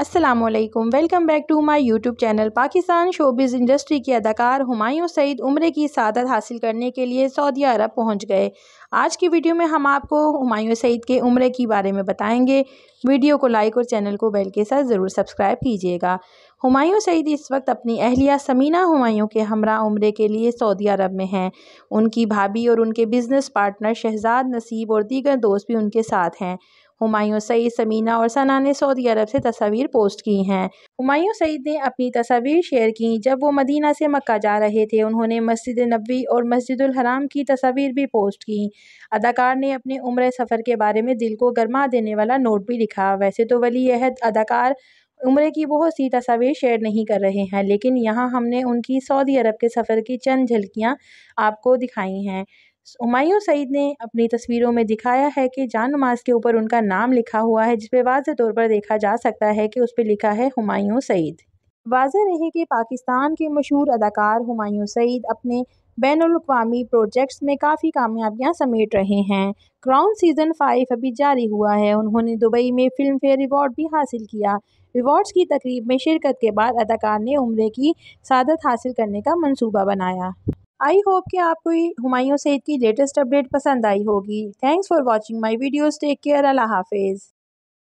Aslam welcome back to my YouTube channel Pakistan showbiz industry के अदाकार हुमायूं सईद उम्र की सादत हासिल करने के लिए सऊदी अरब पहुंच गए आज की वीडियो में हम आपको हुमायूं सईद के उम्र के बारे में बताएंगे वीडियो को लाइक और चैनल को बेल के साथ ज़रूर सब्सक्राइब कीजिएगा हुमायूं सईद इस वक्त अपनी अहलिया समीना हुमायूं के हमरा उम्र के लिए सऊदी अरब में हैं उनकी भाभी और उनके बिज़नेस पार्टनर शहजाद नसीब और दीगर दोस्त भी उनके साथ हैं हुमायूं सईद समीना और सना ने सऊदी अरब से तस्वीर पोस्ट की हैं हुमायूं सईद ने अपनी तस्वीर शेयर की जब वो मदीना से मक्का जा रहे थे उन्होंने मस्जिद नबी और मस्जिद हराम की तस्वीर भी पोस्ट की अदाकार ने अपने उम्र सफ़र के बारे में दिल को गर्मा देने वाला नोट भी लिखा वैसे तो वली यह अदाकार उम्र की बहुत सी तस्वीर शेयर नहीं कर रहे हैं लेकिन यहाँ हमने उनकी सऊदी अरब के सफ़र की चंद झलकियाँ आपको दिखाई हैं हमायूँ सईद ने अपनी तस्वीरों में दिखाया है कि जान नमाज के ऊपर उनका नाम लिखा हुआ है जिसपे वाज तौर पर देखा जा सकता है कि उस पर लिखा है हमायूँ सईद वाज रहे कि पाकिस्तान के मशहूर अदाकार हमायूं सईद अपने बैन अवी प्रोजेक्ट्स में काफ़ी कामयाबियां समेट रहे हैं क्राउन सीज़न फाइव अभी जारी हुआ है उन्होंने दुबई में फिल्म फेयर अवार्ड भी हासिल किया रिवॉर्ड्स की तकरीब में शिरकत के बाद अदाकार ने उम्र की सादत हासिल करने का मनसूबा बनाया आई होप कि आपको हमायों सईद की लेटेस्ट अपडेट पसंद आई होगी thanks for watching my videos take care Allah हाफिज़